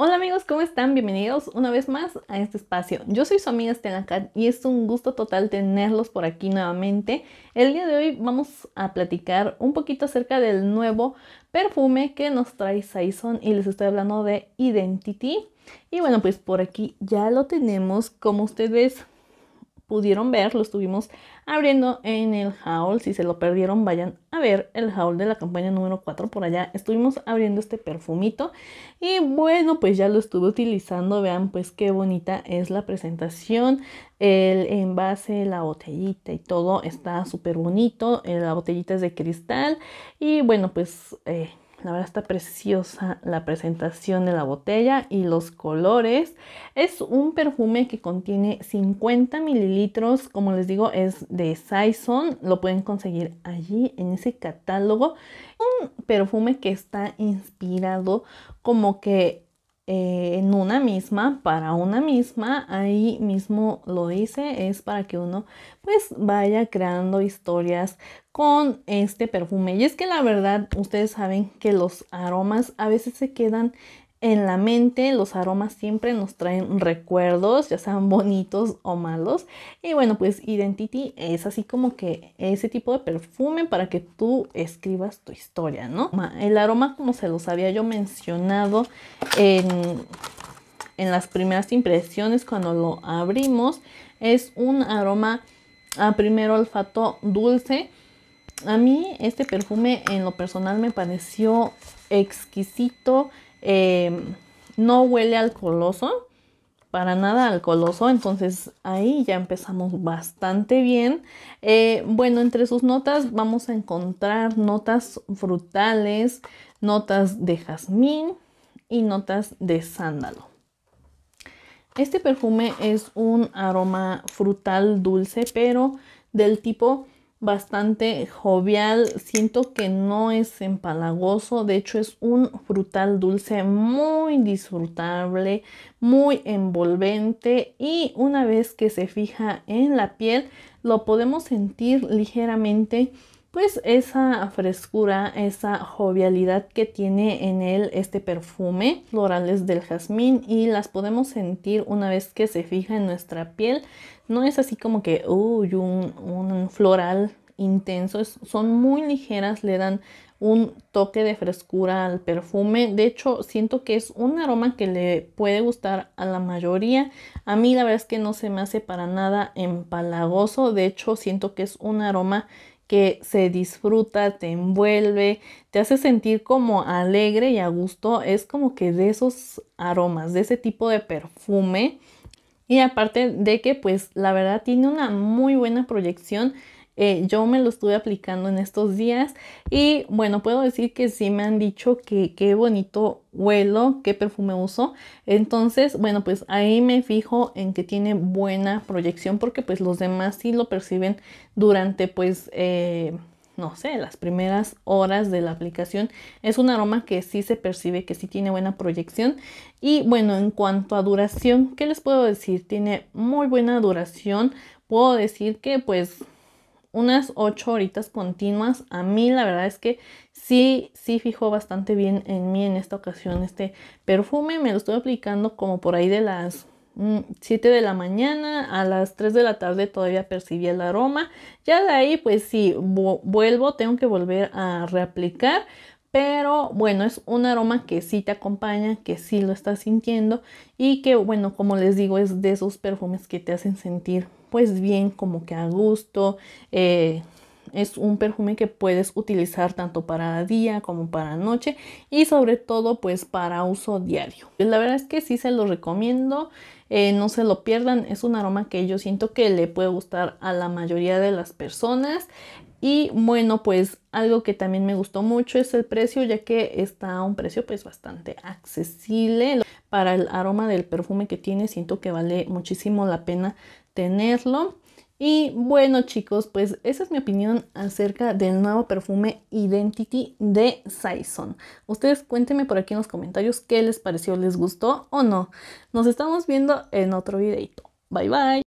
Hola amigos, ¿cómo están? Bienvenidos una vez más a este espacio. Yo soy su amiga Estela y es un gusto total tenerlos por aquí nuevamente. El día de hoy vamos a platicar un poquito acerca del nuevo perfume que nos trae Saison y les estoy hablando de Identity. Y bueno, pues por aquí ya lo tenemos. Como ustedes pudieron ver, lo estuvimos abriendo en el haul. Si se lo perdieron, vayan a ver el haul de la campaña número 4 por allá. Estuvimos abriendo este perfumito y bueno, pues ya lo estuve utilizando. Vean pues qué bonita es la presentación. El envase, la botellita y todo está súper bonito. Eh, la botellita es de cristal y bueno, pues... Eh, la verdad está preciosa la presentación de la botella y los colores. Es un perfume que contiene 50 mililitros. Como les digo, es de Saison. Lo pueden conseguir allí en ese catálogo. Un perfume que está inspirado como que eh, en una misma, para una misma, ahí mismo lo hice es para que uno pues vaya creando historias con este perfume. Y es que la verdad, ustedes saben que los aromas a veces se quedan en la mente los aromas siempre nos traen recuerdos, ya sean bonitos o malos. Y bueno, pues Identity es así como que ese tipo de perfume para que tú escribas tu historia, ¿no? El aroma, como se los había yo mencionado en, en las primeras impresiones cuando lo abrimos, es un aroma a primer olfato dulce. A mí este perfume en lo personal me pareció exquisito Em, no huele al coloso, para nada al coloso, entonces ahí ya empezamos bastante bien. Eh, bueno, entre sus notas vamos a encontrar notas frutales, notas de jazmín y notas de sándalo. Este perfume es un aroma frutal dulce, pero del tipo bastante jovial, siento que no es empalagoso, de hecho es un frutal dulce muy disfrutable, muy envolvente y una vez que se fija en la piel lo podemos sentir ligeramente pues esa frescura, esa jovialidad que tiene en él este perfume, florales del jazmín y las podemos sentir una vez que se fija en nuestra piel. No es así como que, uy, un, floral intenso, son muy ligeras, le dan un toque de frescura al perfume. De hecho, siento que es un aroma que le puede gustar a la mayoría. A mí la verdad es que no se me hace para nada empalagoso. De hecho, siento que es un aroma que se disfruta, te envuelve, te hace sentir como alegre y a gusto. Es como que de esos aromas, de ese tipo de perfume. Y aparte de que pues la verdad tiene una muy buena proyección eh, yo me lo estuve aplicando en estos días y bueno, puedo decir que sí me han dicho que qué bonito huelo, qué perfume uso. Entonces, bueno, pues ahí me fijo en que tiene buena proyección porque pues los demás sí lo perciben durante pues... Eh, no sé, las primeras horas de la aplicación. Es un aroma que sí se percibe, que sí tiene buena proyección. Y bueno, en cuanto a duración, ¿qué les puedo decir? Tiene muy buena duración. Puedo decir que pues unas 8 horitas continuas. A mí la verdad es que sí, sí fijó bastante bien en mí en esta ocasión este perfume. Me lo estoy aplicando como por ahí de las 7 mm, de la mañana a las 3 de la tarde todavía percibí el aroma. Ya de ahí pues sí, vuelvo, tengo que volver a reaplicar. Pero bueno, es un aroma que sí te acompaña, que sí lo estás sintiendo y que bueno, como les digo, es de esos perfumes que te hacen sentir pues bien, como que a gusto. Eh, es un perfume que puedes utilizar tanto para día como para noche y sobre todo pues para uso diario. La verdad es que sí se lo recomiendo, eh, no se lo pierdan, es un aroma que yo siento que le puede gustar a la mayoría de las personas. Y bueno, pues algo que también me gustó mucho es el precio, ya que está a un precio pues bastante accesible. Para el aroma del perfume que tiene, siento que vale muchísimo la pena Tenerlo. Y bueno chicos, pues esa es mi opinión acerca del nuevo perfume Identity de Saison. Ustedes cuéntenme por aquí en los comentarios qué les pareció, les gustó o no. Nos estamos viendo en otro videito. Bye bye.